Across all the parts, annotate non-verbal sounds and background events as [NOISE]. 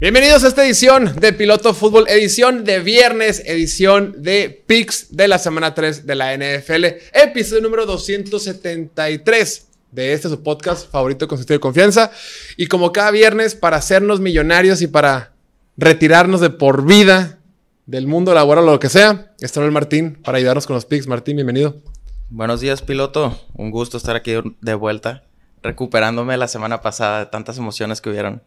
Bienvenidos a esta edición de Piloto Fútbol, edición de viernes, edición de Picks de la semana 3 de la NFL, episodio número 273 de este su podcast favorito con sentido de confianza. Y como cada viernes, para hacernos millonarios y para retirarnos de por vida del mundo laboral o lo que sea, está el Martín para ayudarnos con los Picks, Martín, bienvenido. Buenos días, piloto. Un gusto estar aquí de vuelta, recuperándome la semana pasada de tantas emociones que hubieron.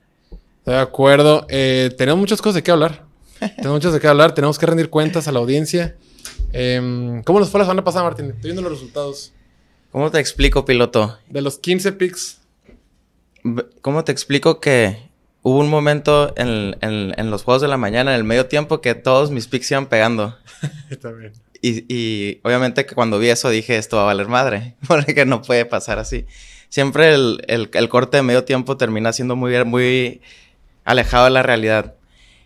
De acuerdo. Eh, tenemos muchas cosas de qué hablar. [LAUGHS] tenemos muchas de qué hablar. Tenemos que rendir cuentas a la audiencia. Em, ¿Cómo nos fue la semana pasada, Martín? Estoy viendo los resultados. ¿Cómo te explico, piloto? De los 15 picks. ¿Cómo te explico que hubo un momento en, los juegos de la mañana, en el medio tiempo, que todos mis picks iban pegando? [LAUGHS] Está bien. Y, obviamente que cuando vi eso dije, esto va a valer madre, [LAUGHS] porque no puede pasar así. Siempre el, el, el corte de medio tiempo termina siendo muy, muy alejado de la realidad.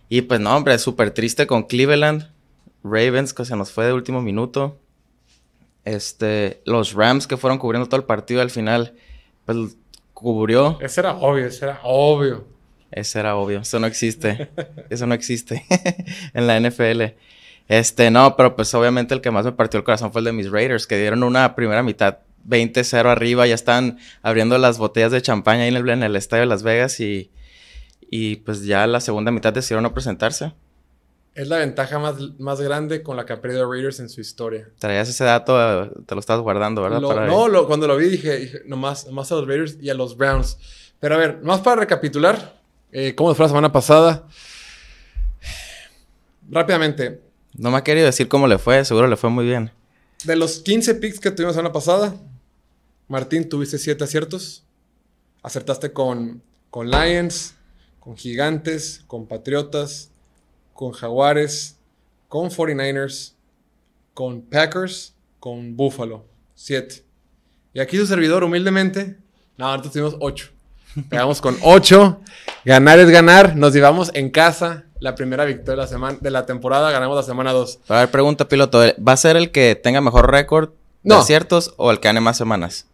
Y pues no, hombre, súper triste con Cleveland. Ravens, que se nos fue de último minuto. Este, los Rams que fueron cubriendo todo el partido al final, pues cubrió. Ese era obvio, ese era obvio. Ese era obvio, eso no existe. [LAUGHS] eso no existe [LAUGHS] en la NFL. Este, no, pero pues obviamente el que más me partió el corazón fue el de mis Raiders, que dieron una primera mitad 20-0 arriba, ya están abriendo las botellas de champaña ahí en el estadio de Las Vegas y y pues ya la segunda mitad decidieron no presentarse. Es la ventaja más, más grande con la que ha perdido Raiders en su historia. Traías ese dato, eh, te lo estás guardando, ¿verdad? no, cuando lo vi dije, nomás, a los Raiders y a los Browns. Pero a ver, más para recapitular, eh, ¿cómo fue la semana pasada? Rápidamente. No me ha querido decir cómo le fue, seguro le fue muy bien. De los 15 picks que tuvimos la semana pasada, Martín, tuviste 7 aciertos. Acertaste con, con Lions, con Gigantes, con Patriotas, con Jaguares, con 49ers, con Packers, con Búfalo. Siete. Y aquí su servidor, humildemente, no, nosotros tuvimos ocho. Pegamos con ocho. Ganar es ganar. Nos llevamos en casa la primera victoria de la, semana, de la temporada. Ganamos la semana dos. A ver, pregunta, piloto. ¿Va a ser el que tenga mejor récord de ciertos o el que gane más semanas?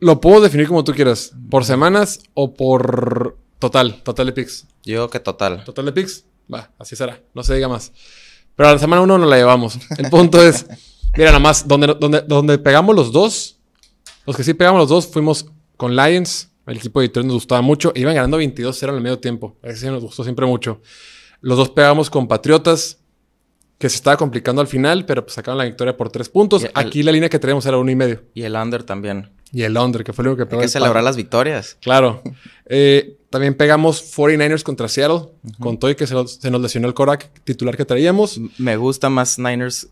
Lo puedo definir como tú quieras. ¿Por semanas o por Total, total de picks. Yo que total. Total de picks. Va, así será. No se diga más. Pero a la semana uno no la llevamos. El punto es, mira, nada más, donde, donde, donde pegamos los dos, los que sí pegamos los dos, fuimos con Lions. El equipo de Detroit nos gustaba mucho. iban ganando 22-0 en el medio tiempo. Ese nos gustó siempre mucho. Los dos pegamos con Patriotas, que se estaba complicando al final, pero pues sacaron la victoria por tres puntos. Aquí la línea que tenemos era uno y medio. Y el under también y el under, que fue lo que pegó. Hay que celebrar las victorias. Claro. Eh, también pegamos 49ers contra Seattle, con Toy, que se, nos lesionó el Korak titular que traíamos. Me gusta más Niners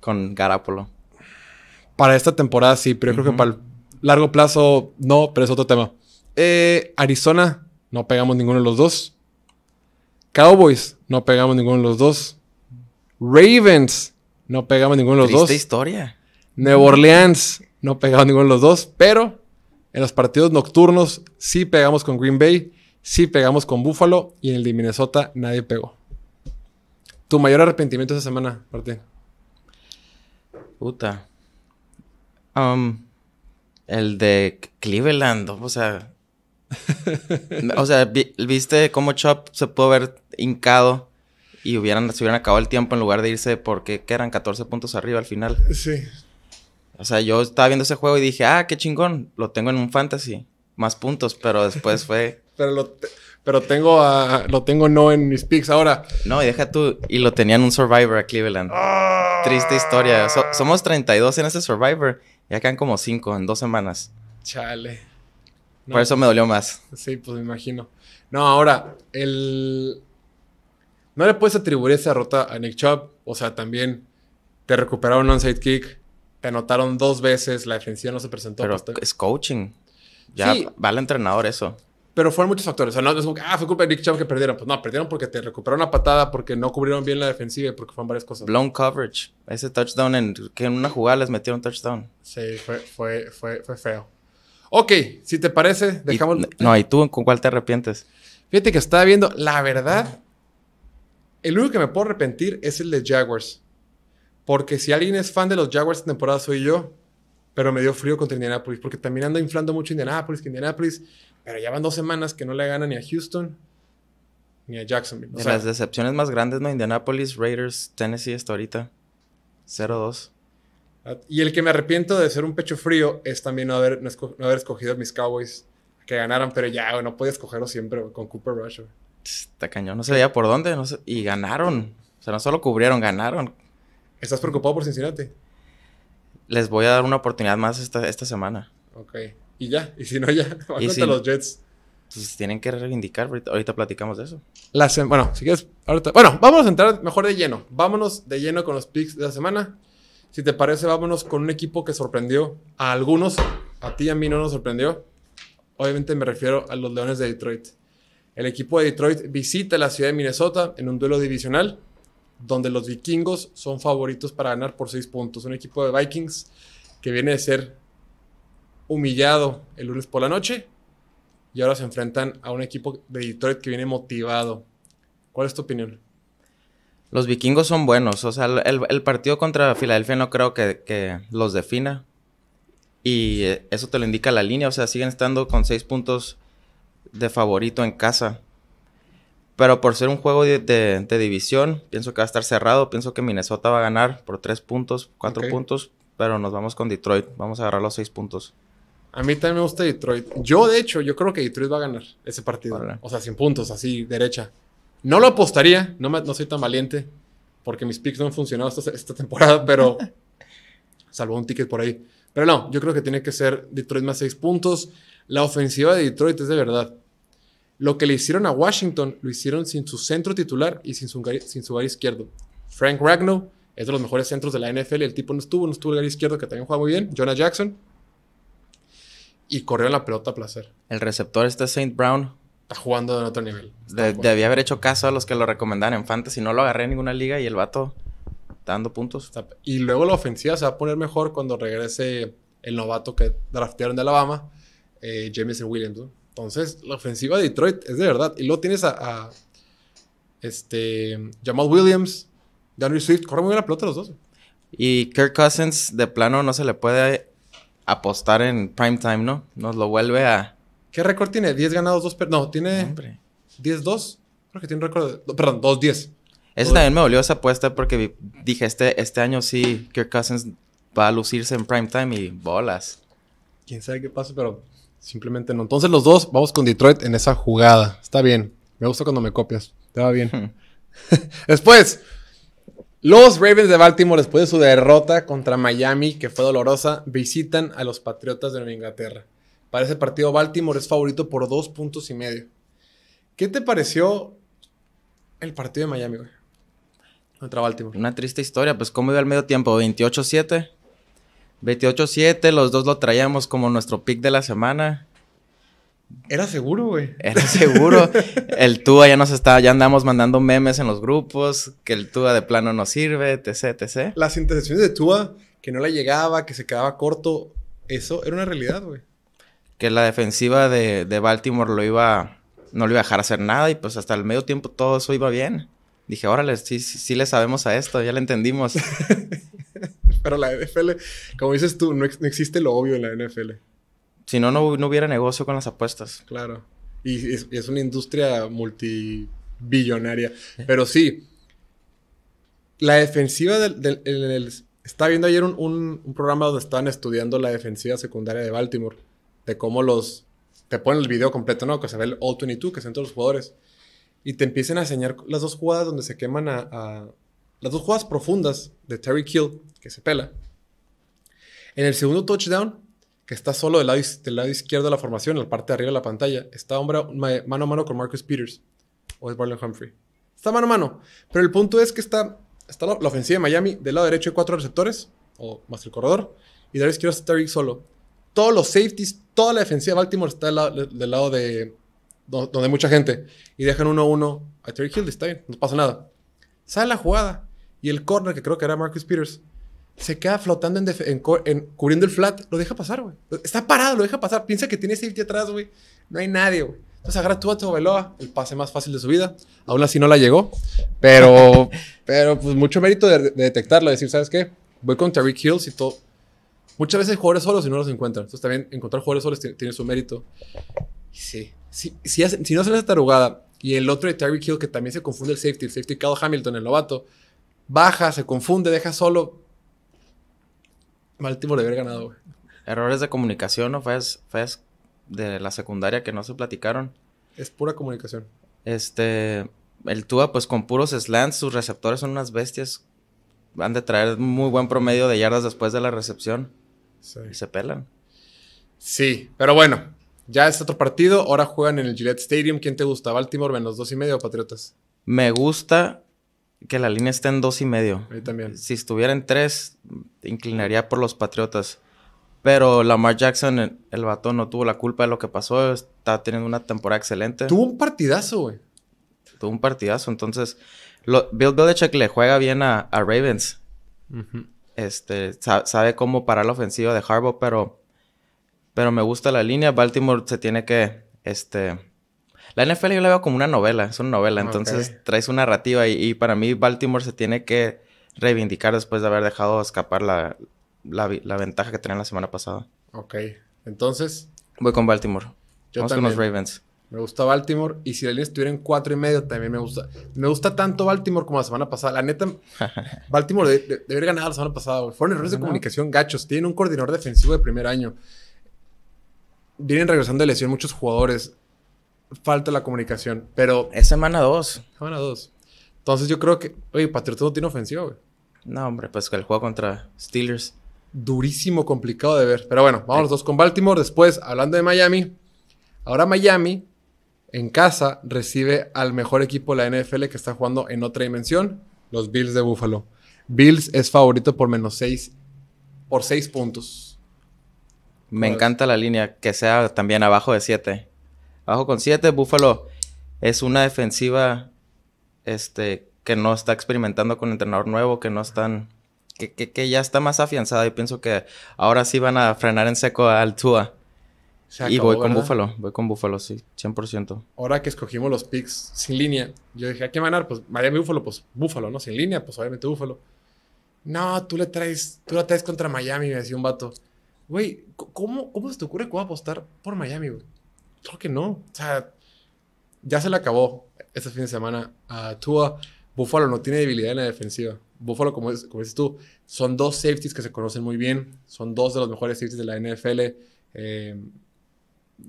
con Garapolo. Para esta temporada sí, pero yo creo que para el largo plazo no, pero es otro tema. Eh, Arizona, no pegamos ninguno de los dos. Cowboys, no pegamos ninguno de los dos. Ravens, no pegamos ninguno de los Triste dos. historia. Nuevo Orleans, no pegamos ninguno de los dos, pero en los partidos nocturnos sí pegamos con Green Bay, sí pegamos con Buffalo y en el de Minnesota nadie pegó. ¿Tu mayor arrepentimiento esa semana, Martín? Puta. Um, el de Cleveland, o sea. [LAUGHS] o sea, viste cómo Chop se pudo haber hincado y hubieran, se hubieran acabado el tiempo en lugar de irse porque quedan eran 14 puntos arriba al final. Sí. O sea, yo estaba viendo ese juego y dije, ah, qué chingón, lo tengo en un fantasy. Más puntos, pero después fue. [LAUGHS] pero lo, pero tengo a... lo tengo no en mis picks ahora. No, y deja tú. Y lo tenían un Survivor a Cleveland. Ah. Triste historia. somos 32 en ese Survivor. Y acá en como 5 en dos semanas. Chale. Por eso me pues, dolió más. Sí, pues me imagino. No, ahora, el. No le puedes atribuir esa rota a Nick Chubb. O sea, también te recuperaron un onside kick anotaron dos veces, la defensiva no se presentó. Pero pues, es coaching. Ya va el entrenador eso. Pero fueron muchos factores. O sea, no es como ah, fue culpa de Nick Chubb que perdieron. Pues no, perdieron porque te recuperaron una patada, porque no cubrieron bien la defensiva y porque fueron varias cosas. Blown coverage. Ese touchdown en, que en una jugada les metieron touchdown. Sí, fue, fue, fue, feo. Ok, si te parece, dejamos. no, ¿y tú con cuál te arrepientes? Fíjate que estaba viendo, la verdad, el único que me puedo arrepentir es el de Jaguars. Porque si alguien es fan de los Jaguars esta temporada soy yo, pero me dio frío contra Indianapolis, porque también anda inflando mucho Indianapolis, que Indianapolis, pero ya van dos semanas que no le ganan ni a Houston ni a Jacksonville. las decepciones más grandes, ¿no? Indianapolis, Raiders, Tennessee hasta ahorita. 0-2. Y el que me arrepiento de ser un pecho frío es también no haber, no, haber escogido a mis Cowboys que ganaran, pero ya, no podía escogerlo siempre con Cooper Rush. Está cañón, no se veía por dónde, no y ganaron. O sea, no solo cubrieron, ganaron. ¿Estás preocupado por Cincinnati? Les voy a dar una oportunidad más esta, esta semana. Ok. Y ya, y si no, ya, [LAUGHS] va los Jets. Entonces pues, tienen que reivindicar. Ahorita, platicamos de eso. La bueno, si quieres, ahorita. Bueno, vamos a entrar mejor de lleno. Vámonos de lleno con los picks de la semana. Si te parece, vámonos con un equipo que sorprendió a algunos. A ti y a mí no nos sorprendió. Obviamente me refiero a los Leones de Detroit. El equipo de Detroit visita la ciudad de Minnesota en un duelo divisional donde los vikingos son favoritos para ganar por seis puntos. Un equipo de Vikings que viene de ser humillado el lunes por la noche y ahora se enfrentan a un equipo de Detroit que viene motivado. ¿Cuál es tu opinión? Los vikingos son buenos, o sea, el, partido contra Filadelfia no creo que, que, los defina. Y eh, eso te lo indica la línea, o sea, siguen estando con seis puntos de favorito en casa. Pero por ser un juego de, división, pienso que va a estar cerrado. Pienso que Minnesota va a ganar por tres puntos, cuatro puntos. Pero nos vamos con Detroit. Vamos a agarrar los seis puntos. A mí también me gusta Detroit. Yo, de hecho, yo creo que Detroit va a ganar ese partido. O sea, sin puntos, así, derecha. No lo apostaría. No, me, no soy tan valiente. Porque mis picks no han funcionado esta, temporada. Pero [LAUGHS] salvo un ticket por ahí. Pero no, yo creo que tiene que ser Detroit más seis puntos. La ofensiva de Detroit es de verdad lo que le hicieron a Washington lo hicieron sin su centro titular y sin su, sin su izquierdo. Frank Ragnow es de los mejores centros de la NFL. El tipo no estuvo, no estuvo el izquierdo, que también juega muy bien. Jonah Jackson. Y corrió la pelota a placer. El receptor está Saint Brown. Está jugando de otro nivel. debía haber hecho caso a los que lo recomendaban en Fantasy. No lo agarré en ninguna liga y el vato está dando puntos. Y luego la ofensiva se va a poner mejor cuando regrese el novato que draftearon de Alabama, James eh, Jameson Williams. Entonces, la ofensiva de Detroit es de verdad. Y luego tienes a, este, Jamal Williams, Daniel Swift, corre muy bien la pelota los dos. Y Kirk Cousins, de plano, no se le puede apostar en prime time, ¿no? Nos lo vuelve a. ¿Qué récord tiene? 10 ganados, 2 per... No, tiene. 10-2. Creo que tiene un récord. De... Perdón, 2-10. Ese también me volvió esa apuesta porque dije, este, este año sí, Kirk Cousins va a lucirse en primetime y bolas. Quién sabe qué pasa, pero Simplemente no. Entonces los dos vamos con Detroit en esa jugada. Está bien. Me gusta cuando me copias. Te va bien. Hmm. [LAUGHS] Después, los Ravens de Baltimore, después de su derrota contra Miami, que fue dolorosa, visitan a los Patriotas de Nueva Inglaterra. Para ese partido, Baltimore es favorito por dos puntos y medio. ¿Qué te pareció el partido de Miami, güey? Contra Baltimore. Una triste historia, pues cómo iba al medio tiempo, 28-7. 28-7, los dos lo traíamos como nuestro pick de la semana. Era seguro, güey. Era seguro. [LAUGHS] el Tua ya nos estaba, ya andamos mandando memes en los grupos, que el Tua de plano no sirve, etc, etc. Las intercepciones de Tua, que no la llegaba, que se quedaba corto, eso era una realidad, güey. Que la defensiva de, Baltimore lo iba, no le iba a dejar hacer nada y pues hasta el medio tiempo todo eso iba bien. Dije, órale, sí, sí, sí le sabemos a esto, ya le entendimos. [LAUGHS] Pero la NFL, como dices tú, no, existe lo obvio en la NFL. Si no, no, hubiera negocio con las apuestas. Claro. Y es, una industria multibillonaria. Pero sí, la defensiva del, está estaba viendo ayer un, un, programa donde estaban estudiando la defensiva secundaria de Baltimore, de cómo los... Te ponen el video completo, ¿no? Que se ve el All 22, que son todos los jugadores. Y te empiezan a enseñar las dos jugadas donde se queman a, las dos jugadas profundas de Terry Kill, que se pela. En el segundo touchdown, que está solo del lado, izquierdo de la formación, en la parte de arriba de la pantalla, está hombre, mano a mano con Marcus Peters o es Marlon Humphrey. Está mano a mano. Pero el punto es que está, está la, ofensiva de Miami. Del lado derecho hay cuatro receptores, o más el corredor. Y del lado izquierdo está Terry solo. Todos los safeties, toda la defensiva de Baltimore está del lado, de donde hay mucha gente. Y dejan uno a uno a Terry Hill. Está bien, no pasa nada. Sale la jugada y el corner, que creo que era Marcus Peters, se queda flotando en, cubriendo el flat, lo deja pasar, güey. Está parado, lo deja pasar. Piensa que tiene safety atrás, güey. No hay nadie, güey. Entonces agarra tú a tu el pase más fácil de su vida. Aún así no la llegó, pero, [LAUGHS] pero pues mucho mérito de, detectarla detectarlo, decir, ¿sabes qué? Voy con Terry Hills y todo. Muchas veces hay jugadores solos y no los encuentran. Entonces también encontrar jugadores solos tiene su mérito. sí. Si, si, no hacen esa tarugada y el otro de Terry Hill, que también se confunde el safety, el safety Kyle Hamilton, el novato, baja, se confunde, deja solo. Baltimore de haber ganado, güey. Errores de comunicación, ¿no? Fue de la secundaria que no se platicaron. Es pura comunicación. Este, el Tua, pues con puros slants, sus receptores son unas bestias. Van de traer muy buen promedio de yardas después de la recepción. Sí. Y se pelan. Sí, pero bueno, ya es otro partido. Ahora juegan en el Gillette Stadium. ¿Quién te gusta? ¿Baltimore menos dos y medio o Patriotas? Me gusta que la línea esté en dos y medio. Ahí también. Si estuviera en tres, inclinaría por los Patriotas. Pero Lamar Jackson, el vato no tuvo la culpa de lo que pasó. Está teniendo una temporada excelente. Tuvo un partidazo, güey. Tuvo un partidazo. Entonces, lo, Bill Belichick le juega bien a, Ravens. Este, sabe cómo parar la ofensiva de Harbaugh, pero, pero me gusta la línea. Baltimore se tiene que, este, la NFL yo la veo como una novela, es una novela, entonces trae su narrativa y, para mí Baltimore se tiene que reivindicar después de haber dejado escapar la, la, ventaja que tenían la semana pasada. Ok, entonces... Voy con Baltimore. Yo Vamos con los Ravens. Me gusta Baltimore. Y si la línea estuviera en cuatro y medio, también me gusta. Me gusta tanto Baltimore como la semana pasada. La neta, [LAUGHS] Baltimore de, debería ganar la semana pasada. Fueron errores de comunicación gachos. Tienen un coordinador defensivo de primer año. Vienen regresando de lesión muchos jugadores falta la comunicación, pero... Es semana 2. Semana 2. Entonces yo creo que... Oye, Patriota no tiene ofensiva, güey. No, hombre, pues que el juego contra Steelers. Durísimo, complicado de ver. Pero bueno, vamos los dos con Baltimore. Después, hablando de Miami. Ahora Miami, en casa, recibe al mejor equipo de la NFL que está jugando en otra dimensión, los Bills de Buffalo. Bills es favorito por menos 6, por 6 puntos. Me encanta la línea, que sea también abajo de 7. Bajo con 7. Búfalo es una defensiva este, que no está experimentando con entrenador nuevo, que no están. Que, que, ya está más afianzada. Y pienso que ahora sí van a frenar en seco al Tua. y voy con Búfalo, voy con Búfalo, sí, 100%. Ahora que escogimos los picks sin línea, yo dije, ¿a a ganar? Pues Miami Búfalo, pues Búfalo, ¿no? Sin línea, pues obviamente Búfalo. No, tú le traes, tú la traes contra Miami, me decía un vato. Güey, ¿cómo se te ocurre que voy a apostar por Miami, güey? Creo que no. O sea, ya se le acabó este fin de semana a Tua. Buffalo no tiene debilidad en la defensiva. Buffalo, como, dices tú, son dos safeties que se conocen muy bien. Son dos de los mejores safeties de la NFL. Eh,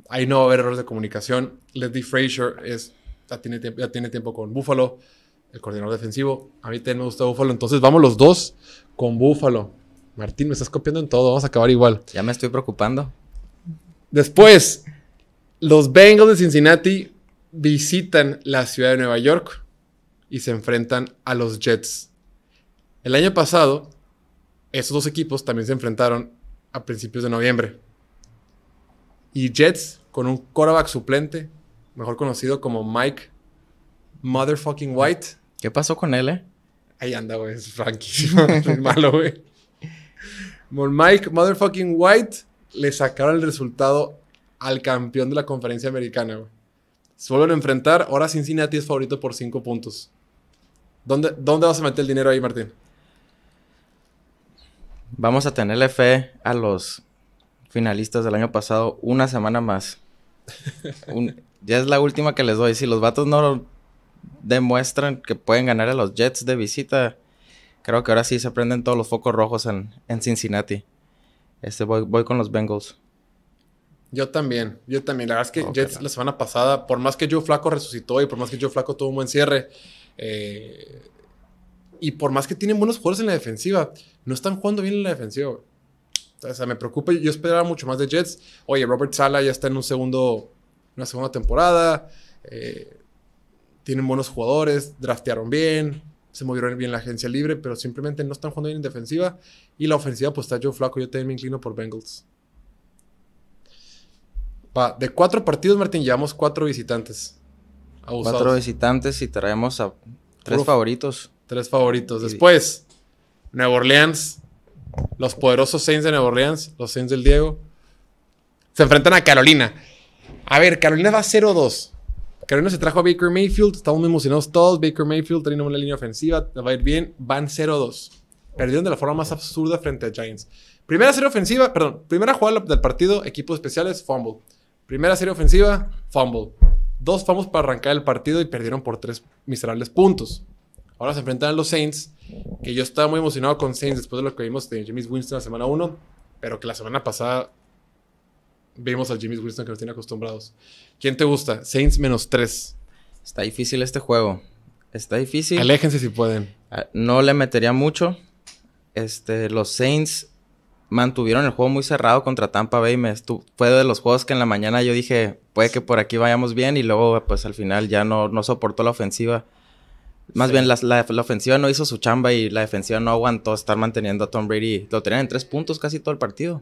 ahí no va a haber errores de comunicación. Leslie Frazier es, ya, tiene, ya tiene tiempo con Buffalo, el coordinador defensivo. A mí también me gusta Buffalo. Entonces vamos los dos con Buffalo. Martín, me estás copiando en todo. Vamos a acabar igual. Ya me estoy preocupando. Después, los Bengals de Cincinnati visitan la ciudad de Nueva York y se enfrentan a los Jets. El año pasado, esos dos equipos también se enfrentaron a principios de noviembre. Y Jets, con un quarterback suplente, mejor conocido como Mike Motherfucking White. ¿Qué pasó con él, eh? Ahí anda, güey, es franquísimo, [LAUGHS] malo, güey. Mike Motherfucking White le sacaron el resultado al campeón de la conferencia americana, güey. Se vuelven a enfrentar. Ahora Cincinnati es favorito por 5 puntos. ¿Dónde, ¿Dónde vas a meter el dinero ahí, Martín? Vamos a tenerle fe a los finalistas del año pasado una semana más. [LAUGHS] ya es la última que les doy. Si los vatos no demuestran que pueden ganar a los Jets de visita, creo que ahora sí se prenden todos los focos rojos en, Cincinnati. Este voy, voy con los Bengals. Yo también, yo también. La verdad es que Jets la semana pasada, por más que Joe Flaco resucitó y por más que Joe Flaco tuvo un buen cierre, eh, y por más que tienen buenos jugadores en la defensiva, no están jugando bien en la defensiva. O sea, me preocupa. Yo esperaba mucho más de Jets. Oye, Robert Sala ya está en un segundo, una segunda temporada. Eh, tienen buenos jugadores, draftearon bien, se movieron bien la agencia libre, pero simplemente no están jugando bien en defensiva. Y la ofensiva, pues está Joe Flaco. Yo también me inclino por Bengals de cuatro partidos, Martín, llevamos cuatro visitantes. Cuatro visitantes y traemos a tres favoritos. Tres favoritos. Después, Nueva Orleans, los poderosos Saints de Nueva Orleans, los Saints del Diego, se enfrentan a Carolina. A ver, Carolina va 0-2. Carolina se trajo a Baker Mayfield, estamos muy emocionados todos. Baker Mayfield teniendo una línea ofensiva, va a ir bien, van 0-2. Perdieron de la forma más absurda frente a Giants. Primera serie ofensiva, perdón, primera jugada del partido, equipos especiales, fumble. Primera serie ofensiva, fumble. Dos fumbles para arrancar el partido y perdieron por tres miserables puntos. Ahora se enfrentan a los Saints, que yo estaba muy emocionado con Saints después de lo que vimos de Jimmy Winston la semana 1, pero que la semana pasada vimos al James Winston que nos tiene acostumbrados. ¿Quién te gusta? Saints menos 3. Está difícil este juego. Está difícil. Aléjense si pueden. Ah, no le metería mucho. Este, los Saints mantuvieron el juego muy cerrado contra Tampa Bay. Me fue de los juegos que en la mañana yo dije, puede que por aquí vayamos bien y luego pues al final ya no, soportó la ofensiva. Más bien la, ofensiva no hizo su chamba y la defensiva no aguantó estar manteniendo a Tom Brady. Lo tenían en tres puntos casi todo el partido.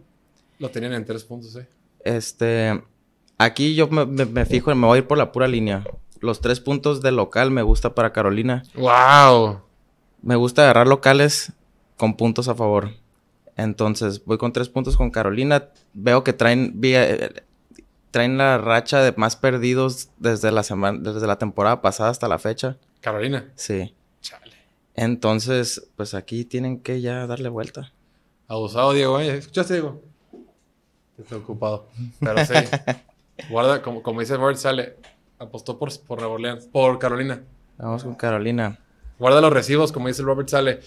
Lo tenían en tres puntos, sí. Este, aquí yo me, me fijo, me voy a ir por la pura línea. Los tres puntos de local me gusta para Carolina. ¡Wow! Me gusta agarrar locales con puntos a favor. Entonces, voy con tres puntos con Carolina. Veo que traen, eh, traen la racha de más perdidos desde la, semana, desde la temporada pasada hasta la fecha. Carolina. Sí. Chale. Entonces, pues aquí tienen que ya darle vuelta. Abusado, Diego. ¿eh? ¿Escuchaste, Diego? Estoy ocupado. Pero sí. [LAUGHS] Guarda, como, dice Robert sale. Apostó por, por Por Carolina. Vamos con Carolina. Guarda los recibos, como dice Robert Sale.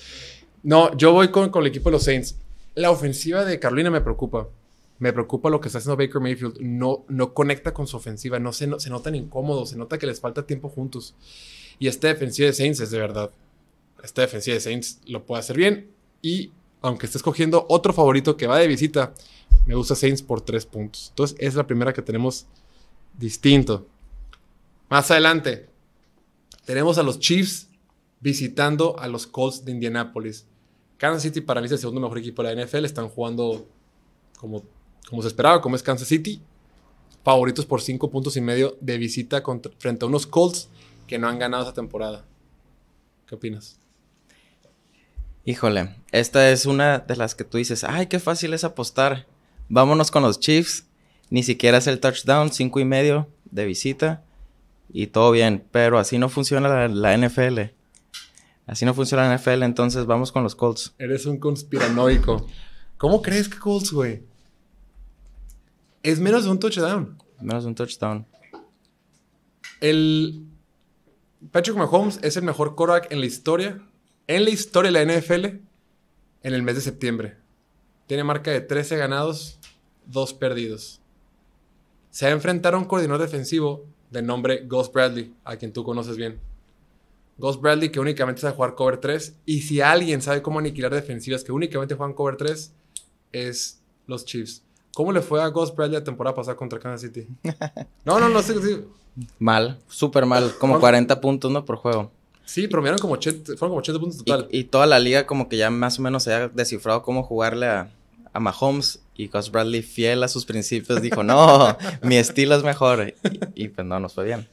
No, yo voy con el equipo de los Saints. La ofensiva de Carolina me preocupa. Me preocupa lo que está haciendo Baker Mayfield. No, no conecta con su ofensiva. No se, no, se notan incómodos. Se nota que les falta tiempo juntos. Y esta defensiva de Saints es de verdad. Esta defensiva de Saints lo puede hacer bien. Y aunque esté escogiendo otro favorito que va de visita, me gusta Saints por tres puntos. Entonces es la primera que tenemos distinto. Más adelante, tenemos a los Chiefs visitando a los Colts de Indianápolis. Kansas City para mí es el segundo mejor equipo de la NFL. Están jugando como, como se esperaba, como es Kansas City. Favoritos por cinco puntos y medio de visita frente a unos Colts que no han ganado esa temporada. ¿Qué opinas? Híjole, esta es una de las que tú dices, ay, qué fácil es apostar. Vámonos con los Chiefs. Ni siquiera es el touchdown, cinco y medio de visita. Y todo bien, pero así no funciona la NFL. Así no funciona la NFL, entonces vamos con los Colts. Eres un conspiranoico. ¿Cómo crees que Colts, güey? Es menos de un touchdown. Menos de un touchdown. El Patrick Mahomes es el mejor quarterback en la historia, en la historia de la NFL, en el mes de septiembre. Tiene marca de 13 ganados, 2 perdidos. Se va a enfrentar a un coordinador defensivo de nombre Ghost Bradley, a quien tú conoces bien. Ghost Bradley que únicamente sabe jugar cover 3. Y si alguien sabe cómo aniquilar defensivas que únicamente juegan cover 3, es los Chiefs. ¿Cómo le fue a Ghost Bradley la temporada pasada contra Kansas City? [LAUGHS] No, no, no Sí, sí. Mal, súper mal. Como 40 puntos, ¿no? Por juego. Sí, promediaron como 80, fueron como 80 puntos total. Y, toda la liga como que ya más o menos se ha descifrado cómo jugarle a, Mahomes. Y Ghost Bradley, fiel a sus principios, dijo, no, [LAUGHS] mi estilo es mejor. y pues no, nos fue bien.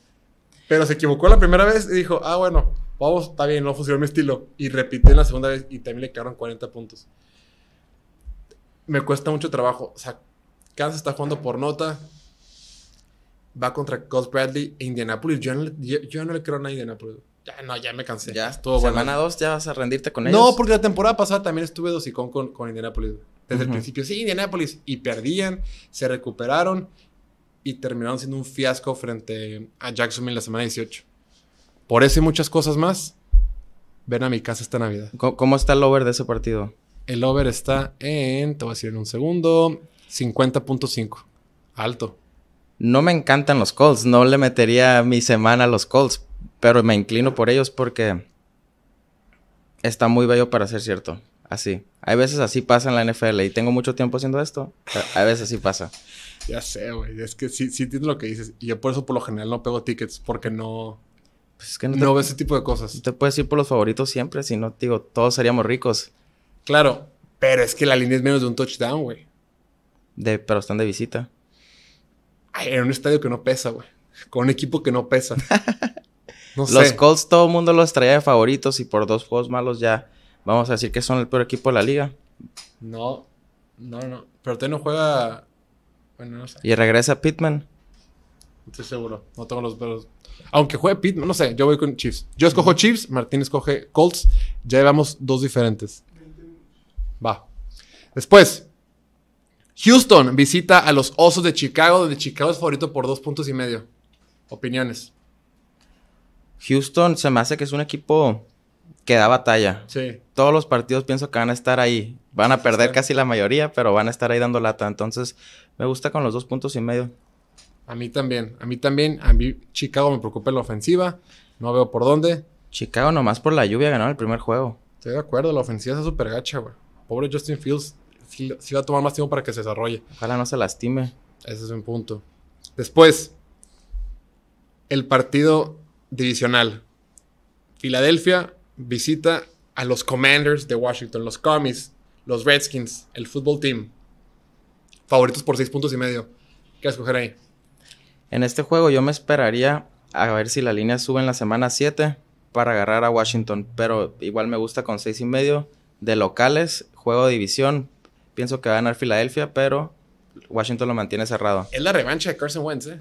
Pero se equivocó la primera vez y dijo, ah, bueno, vamos, está bien, no funcionó mi estilo. Y repite en la segunda vez y también le quedaron 40 puntos. Me cuesta mucho trabajo. O sea, Kansas está jugando por nota. Va contra Gus Bradley e Indianapolis. Yo no, le creo a Indianapolis. Ya, no, ya me cansé. Ya, estuvo Semana 2 ya vas a rendirte con ellos. No, porque la temporada pasada también estuve dosicón con, con Indianapolis. Desde el principio, sí, Indianapolis. Y perdían, se recuperaron y terminaron siendo un fiasco frente a Jacksonville la semana 18. Por eso y muchas cosas más, ven a mi casa esta Navidad. ¿Cómo, está el over de ese partido? El over está en, te voy a decir en un segundo, 50.5. Alto. No me encantan los calls. no le metería mi semana a los Colts, pero me inclino por ellos porque está muy bello para ser cierto. Así. Hay veces así pasa en la NFL y tengo mucho tiempo haciendo esto. a veces así pasa. Ya sé, güey. Es que sí, sí tienes lo que dices. Y yo por eso por lo general no pego tickets, porque no. Pues que no, veo ese tipo de cosas. Te puedes ir por los favoritos siempre, si no, digo, todos seríamos ricos. Claro, pero es que la línea es menos de un touchdown, güey. De, pero están de visita. en un estadio que no pesa, güey. Con un equipo que no pesa. [LAUGHS] Los Colts todo el mundo los traía de favoritos y por dos juegos malos ya vamos a decir que son el peor equipo de la liga. No, no, no. Pero usted no juega y regresa Pittman. Estoy seguro, no tengo los pelos. Aunque juegue Pittman, no sé, yo voy con Chiefs. Yo escojo Chiefs, Martín escoge Colts. Ya llevamos dos diferentes. Va. Después, Houston visita a los Osos de Chicago, De Chicago es favorito por dos puntos y medio. Opiniones. Houston se me hace que es un equipo que da batalla. Sí. Todos los partidos pienso que van a estar ahí. Van a perder casi la mayoría, pero van a estar ahí dando lata. Entonces, me gusta con los dos puntos y medio. A mí también, a mí también. A mí Chicago me preocupa la ofensiva. No veo por dónde. Chicago nomás por la lluvia ganó el primer juego. Estoy de acuerdo, la ofensiva está súper gacha, güey. Pobre Justin Fields, sí, sí, va a tomar más tiempo para que se desarrolle. Ojalá no se lastime. Ese es un punto. Después, el partido divisional. Filadelfia visita a los Commanders de Washington, los Commies, los Redskins, el fútbol team favoritos por seis puntos y medio. ¿Qué escoger ahí? En este juego yo me esperaría a ver si la línea sube en la semana 7 para agarrar a Washington, pero igual me gusta con seis y medio de locales, juego de división. Pienso que va a ganar Filadelfia, pero Washington lo mantiene cerrado. Es la revancha de Carson Wentz, ¿eh?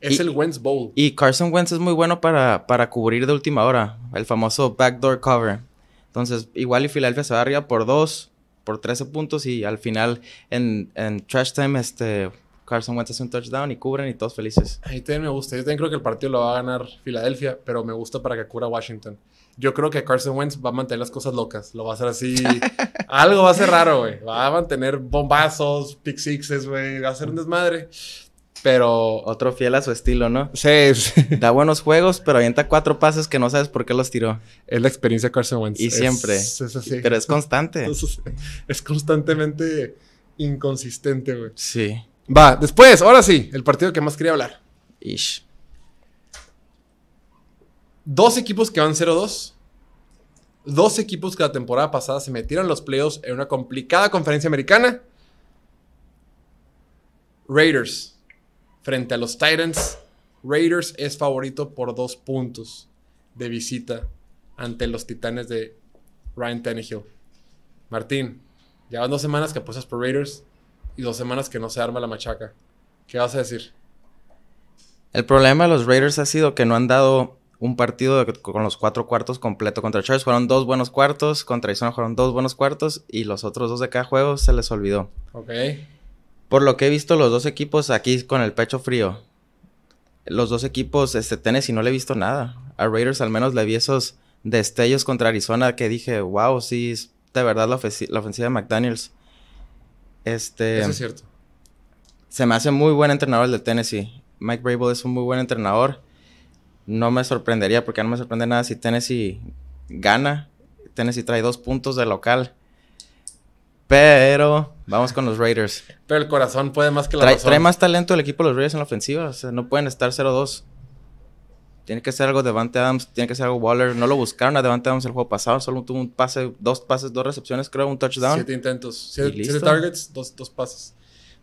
Es el Wentz Bowl. Y Carson Wentz es muy bueno para, para cubrir de última hora, el famoso backdoor cover. Entonces, igual y Filadelfia se va arriba por dos, por 13 puntos y al final en, en trash time este, Carson Wentz hace un touchdown y cubren y todos felices. A mí también me gusta. Yo también creo que el partido lo va a ganar Filadelfia, pero me gusta para que cubra Washington. Yo creo que Carson Wentz va a mantener las cosas locas. Lo va a hacer así. [LAUGHS] Algo va a ser raro, güey. Va a mantener bombazos, pick sixes, güey. Va a ser un desmadre. Pero. Otro fiel a su estilo, ¿no? Sí, [LAUGHS] Da buenos juegos, pero avienta cuatro pases que no sabes por qué los tiró. Es la experiencia de Carson Wentz. Y siempre. Es así. Pero es constante. Es, constantemente inconsistente, güey. Sí. Va, después, ahora sí, el partido que más quería hablar. Ish. Dos equipos que van 0-2. Dos equipos que la temporada pasada se metieron los playoffs en una complicada conferencia americana. Raiders Frente a los Titans, Raiders es favorito por dos puntos de visita ante los Titanes de Ryan Tannehill. Martín, llevan dos semanas que apuestas por Raiders y dos semanas que no se arma la machaca. ¿Qué vas a decir? El problema de los Raiders ha sido que no han dado un partido con los cuatro cuartos completo contra Chargers. Fueron dos buenos cuartos, contra Arizona fueron dos buenos cuartos y los otros dos de cada juego se les olvidó. Ok. Por lo que he visto los dos equipos aquí con el pecho frío. Los dos equipos, este Tennessee no le he visto nada. A Raiders al menos le vi esos destellos contra Arizona que dije, wow, sí, es de verdad la, ofensiva, de McDaniels. Este, Eso es cierto. Se me hace muy buen entrenador el de Tennessee. Mike Brable es un muy buen entrenador. No me sorprendería, porque no me sorprende nada si Tennessee gana. Tennessee trae dos puntos de local. Pero vamos con los Raiders. Pero el corazón puede más que la razón. más talento el equipo de los Raiders en la ofensiva. O sea, no pueden estar 0-2. Tiene que ser algo Devante Adams, tiene que ser algo Waller. No lo buscaron a Devante Adams el juego pasado. Solo tuvo un pase, dos pases, dos recepciones, creo, un touchdown. Siete intentos. Siete, targets, dos, pases.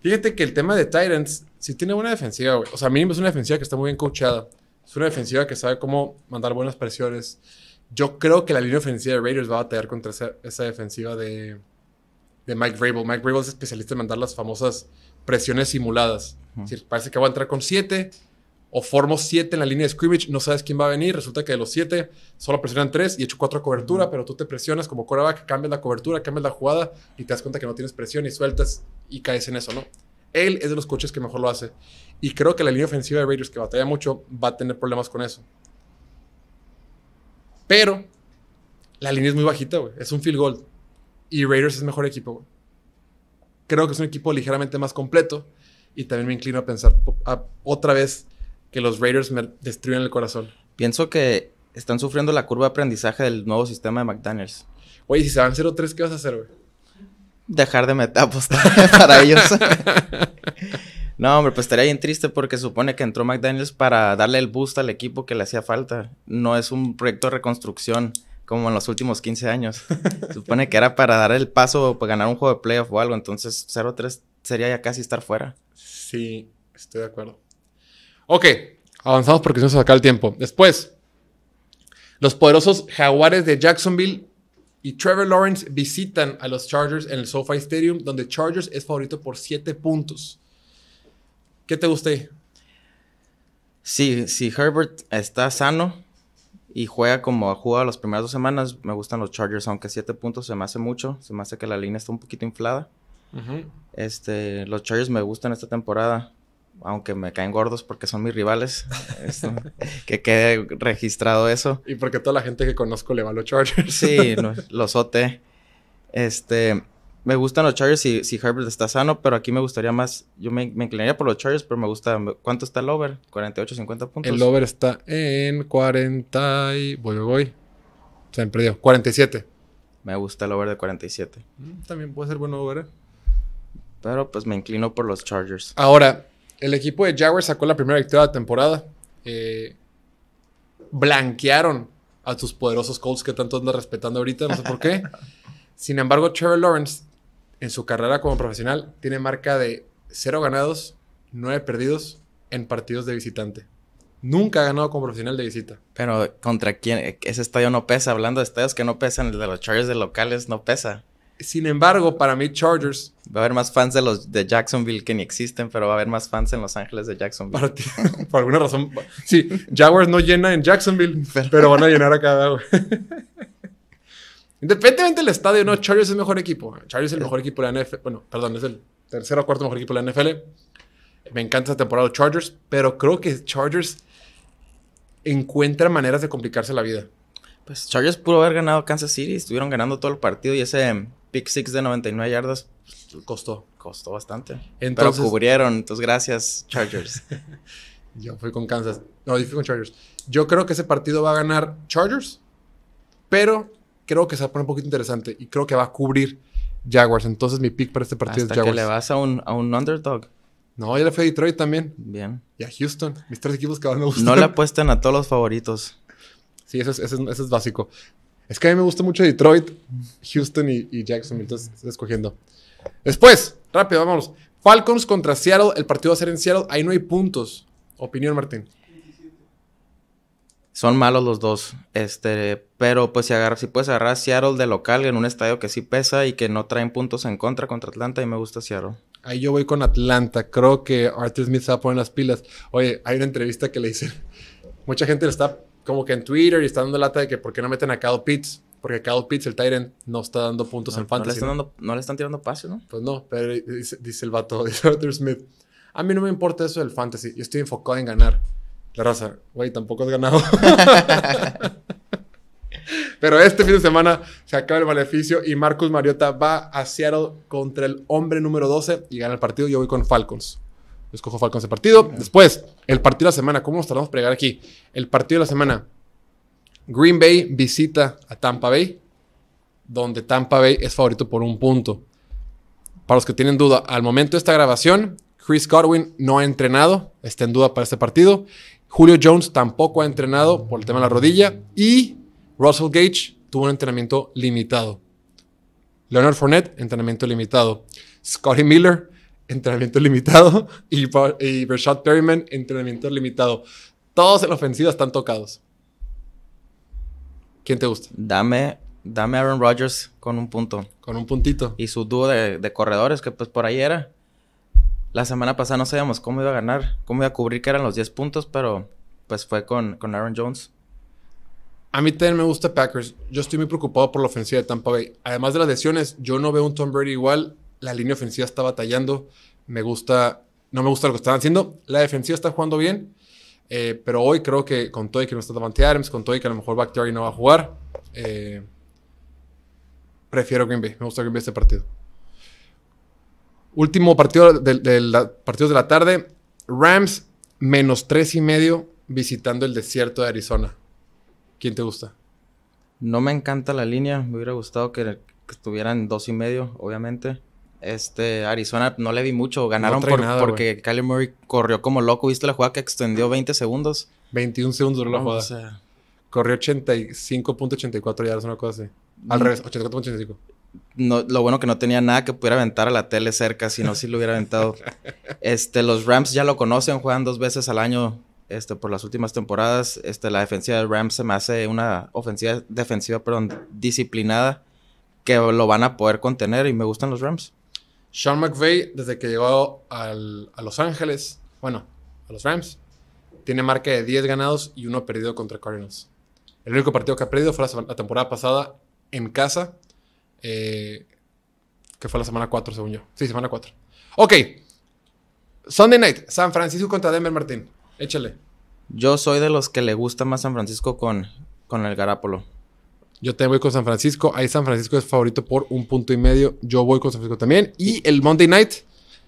Fíjate que el tema de Titans, si tiene buena defensiva, güey. O sea, mínimo es una defensiva que está muy bien coachada. Es una defensiva que sabe cómo mandar buenas presiones. Yo creo que la línea ofensiva de Raiders va a batallar contra esa defensiva de, de Mike Vrabel. Mike Vrabel es especialista en mandar las famosas presiones simuladas. parece que va a entrar con siete o formo siete en la línea de scrimmage, no sabes quién va a venir, resulta que de los siete solo presionan tres y hecho 4 cobertura, pero tú te presionas como coreback, cambias la cobertura, cambias la jugada y te das cuenta que no tienes presión y sueltas y caes en eso, ¿no? Él es de los coches que mejor lo hace. Y creo que la línea ofensiva de Raiders, que batalla mucho, va a tener problemas con eso. Pero la línea es muy bajita, güey. Es un field goal. Y Raiders es mejor equipo, Creo que es un equipo ligeramente más completo. Y también me inclino a pensar otra vez que los Raiders me destruyen el corazón. Pienso que están sufriendo la curva de aprendizaje del nuevo sistema de McDaniels. Oye, si se van 0-3, ¿qué vas a hacer, güey? Dejar de metapostar [LAUGHS] para ellos. [LAUGHS] no, hombre, pues estaría bien triste porque supone que entró McDaniels para darle el boost al equipo que le hacía falta. No es un proyecto de reconstrucción como en los últimos 15 años. Supone que era para dar el paso, para pues, ganar un juego de playoff o algo, entonces 0-3 sería ya casi estar fuera. Sí, estoy de acuerdo. Ok, avanzamos porque se nos acaba el tiempo. Después, los poderosos jaguares de Jacksonville y Trevor Lawrence visitan a los Chargers en el SoFi Stadium, donde Chargers es favorito por 7 puntos. ¿Qué te guste? Sí, si Herbert está sano, y juega como ha jugado las primeras dos semanas. Me gustan los Chargers, aunque siete puntos se me hace mucho. Se me hace que la línea está un poquito inflada. este, los Chargers me gustan esta temporada, aunque me caen gordos porque son mis rivales. [LAUGHS] que quede registrado eso. Y porque toda la gente que conozco le va a los Chargers. sí, [LAUGHS] los OT. Este, me gustan los Chargers si, si Herbert está sano, pero aquí me gustaría más. Yo me, inclinaría por los Chargers, pero me gusta. ¿Cuánto está el over? 48, 50 puntos. El over está en 40. Y, voy, voy, voy. Se han perdido. 47. Me gusta el over de 47. Mm, también puede ser bueno over. ¿eh? Pero pues me inclino por los Chargers. Ahora, el equipo de Jaguars sacó la primera victoria de la temporada. Eh, blanquearon a sus poderosos Colts que tanto andan respetando ahorita, no sé por qué. [LAUGHS] Sin embargo, Trevor Lawrence en su carrera como profesional tiene marca de cero ganados, nueve perdidos en partidos de visitante. Nunca ha ganado como profesional de visita. Pero contra quién? Ese estadio no pesa. Hablando de estadios que no pesan, el de los Chargers de locales no pesa. Sin embargo, para mí Chargers... Va a haber más fans de los de Jacksonville que ni existen, pero va a haber más fans en Los Ángeles de Jacksonville. [LAUGHS] por alguna razón... Sí, Jaguars no llena en Jacksonville, [LAUGHS] pero, van a llenar acá. Independientemente del estadio, no, Chargers es el mejor equipo. Chargers es el mejor equipo de la NFL. Bueno, perdón, es el tercero o cuarto mejor equipo de la NFL. Me encanta esta temporada de Chargers, pero creo que Chargers encuentra maneras de complicarse la vida. Pues Chargers pudo haber ganado Kansas City, estuvieron ganando todo el partido y ese pick six de 99 yardas pues, costó. Costó bastante. pero cubrieron, entonces gracias Chargers. [LAUGHS] yo fui con Kansas. No, yo fui con Chargers. Yo creo que ese partido va a ganar Chargers, pero creo que se va a poner un poquito interesante y creo que va a cubrir Jaguars. Entonces mi pick para este partido es Jaguars. que le vas a un, a underdog. No, ya le fue a Detroit también. Bien. Y a Houston. Mis tres equipos que van a gustar. No le apuesten a todos los favoritos. Sí, eso es, eso es, básico. Es que a mí me gusta mucho Detroit, Houston y, y Jackson. Entonces, estoy escogiendo. Después, rápido, vámonos. Falcons contra Seattle. El partido va a ser en Seattle. Ahí no hay puntos. Opinión, Martín. Son malos los dos. Este, pero pues si agarras, si puedes agarrar a Seattle de local en un estadio que sí pesa y que no traen puntos en contra contra Atlanta, y me gusta Seattle. Ahí yo voy con Atlanta. Creo que Arthur Smith se va a poner las pilas. Oye, hay una entrevista que le hice. [LAUGHS] Mucha gente está como que en Twitter y está dando lata de que por qué no meten a Kyle Pitts. Porque Kyle Pitts, el Tyrant, no está dando puntos en fantasy. No le, están tirando pases, ¿no? Pues no, pero dice, dice el vato, [LAUGHS] dice Arthur Smith. A mí no me importa eso del fantasy. Yo estoy enfocado en ganar. La raza, güey, tampoco has ganado. [LAUGHS] Pero este fin de semana se acaba el maleficio y Marcus Mariota va a Seattle contra el hombre número 12 y gana el partido. Yo voy con Falcons. escojo Falcons el partido. Ah. Después, el partido de la semana. ¿Cómo nos tratamos aquí? El partido de la semana. Green Bay visita a Tampa Bay, donde Tampa Bay es favorito por un punto. Para los que tienen duda, al momento de esta grabación, Chris Godwin no ha entrenado, está en duda para este partido. Julio Jones tampoco ha entrenado por el tema de la rodilla y Russell Gage tuvo un entrenamiento limitado. Leonard Fournette, entrenamiento limitado. Scotty Miller, entrenamiento limitado. [LAUGHS] Y, y Perryman, entrenamiento limitado. Todos en la ofensiva están tocados. ¿Quién te gusta? Dame, dame Aaron Rodgers con un punto. Con un puntito. Y su dúo de, de corredores, que pues por ahí era la semana pasada no sabíamos cómo iba a ganar, cómo iba a cubrir que eran los 10 puntos, pero pues fue con, con Aaron Jones. A mí también me gusta Packers. Yo estoy muy preocupado por la ofensiva de Tampa Bay. Además de las lesiones, yo no veo un Tom Brady igual. La línea ofensiva está batallando. Me gusta, no me gusta lo que están haciendo. La defensiva está jugando bien. Eh, pero hoy creo que con todo y que no está Davante Adams, con todo y que a lo mejor Bakhtiari no va a jugar, eh, prefiero Green Bay. Me gusta Green Bay este partido. Último partido de, la, partidos de la tarde. Rams menos tres y medio visitando el desierto de Arizona. ¿Quién te gusta? No me encanta la línea. Me hubiera gustado que, estuvieran dos y medio, obviamente. Este, Arizona no le vi mucho. Ganaron porque Kyler Murray corrió como loco. ¿Viste la jugada que extendió 20 segundos? 21 segundos duró la jugada. O sea... Corrió 85.84 yardas, una cosa así. Al revés, 84.85 lo bueno que no tenía nada que pudiera aventar a la tele cerca, si no, si lo hubiera aventado. Este, los Rams ya lo conocen, juegan dos veces al año este, por las últimas temporadas. Este, la defensiva de Rams se me hace una ofensiva, defensiva, disciplinada que lo van a poder contener y me gustan los Rams. Sean McVay, desde que llegó a Los Ángeles, bueno, a los Rams, tiene marca de 10 ganados y uno perdido contra Cardinals. El único partido que ha perdido fue la temporada pasada en casa eh, que fue la semana 4, según yo. Sí, semana 4. Ok. Sunday night, San Francisco contra Denver Martín. Échale. Yo soy de los que le gusta más San Francisco con, con el Garapolo. Yo también voy con San Francisco. Ahí San Francisco es favorito por un punto y medio. Yo voy con San Francisco también. Y el Monday night,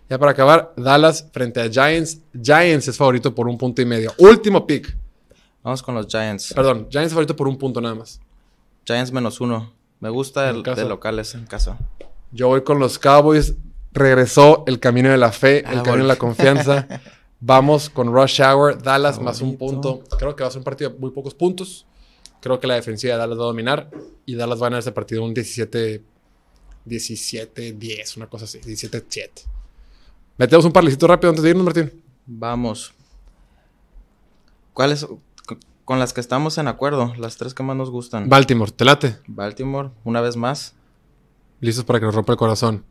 ya para acabar, Dallas frente a Giants. Giants es favorito por un punto y medio. Último pick. Vamos con los Giants. Perdón, Giants favorito por un punto nada más. Giants menos uno. Me gusta el, de locales en casa. Yo voy con los Cowboys. Regresó el camino de la fe, el ah, camino de la confianza. [LAUGHS] Vamos con Rush Hour, Dallas más un punto. Creo que va a ser un partido de muy pocos puntos. Creo que la defensiva de Dallas va a dominar y Dallas va a ganar ese partido un 17 17 10, una cosa así, 17 7. Metemos un parlicito rápido antes de irnos, Martín. Vamos. ¿Cuál es con las que estamos en acuerdo, las tres que más nos gustan. Baltimore, ¿te late? Baltimore, una vez más. Listos para que nos rompa el corazón.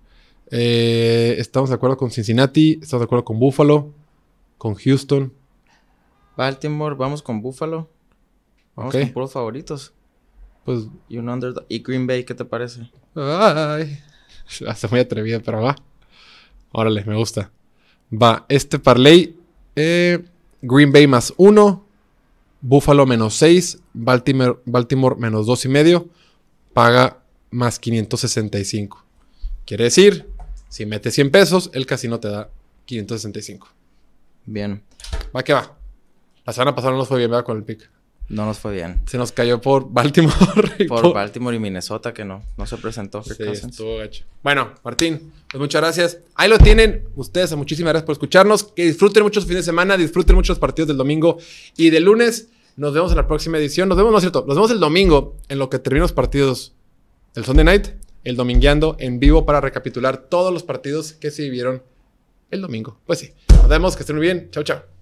Eh, estamos de acuerdo con Cincinnati, estamos de acuerdo con Buffalo, con Houston. Baltimore, vamos con Buffalo. Vamos con puros favoritos. Pues. Y un Y Green Bay, ¿qué te parece? Ay. [LAUGHS] Hace muy atrevida, pero va. Órale, me gusta. Va, este parlay. Eh, Green Bay más uno. Buffalo menos 6, Baltimore, Baltimore menos 2,5, paga más 565. Quiere decir, si metes 100 pesos, el casino te da 565. Bien. Va que va. La semana pasada no nos fue bien, ¿verdad? Con el pick. No nos fue bien. Se nos cayó por Baltimore. por, Baltimore y Minnesota, que no, no se presentó. Sí, estuvo gacho. Bueno, Martín, pues muchas gracias. Ahí lo tienen. Ustedes, muchísimas gracias por escucharnos. Que disfruten mucho su fin de semana, disfruten muchos partidos del domingo y del lunes. Nos vemos en la próxima edición. Nos vemos, no es cierto, nos vemos el domingo en lo que terminan los partidos. del Sunday Night, el domingueando en vivo para recapitular todos los partidos que se vivieron el domingo. Pues sí, nos vemos, que estén muy bien. Chao, chao.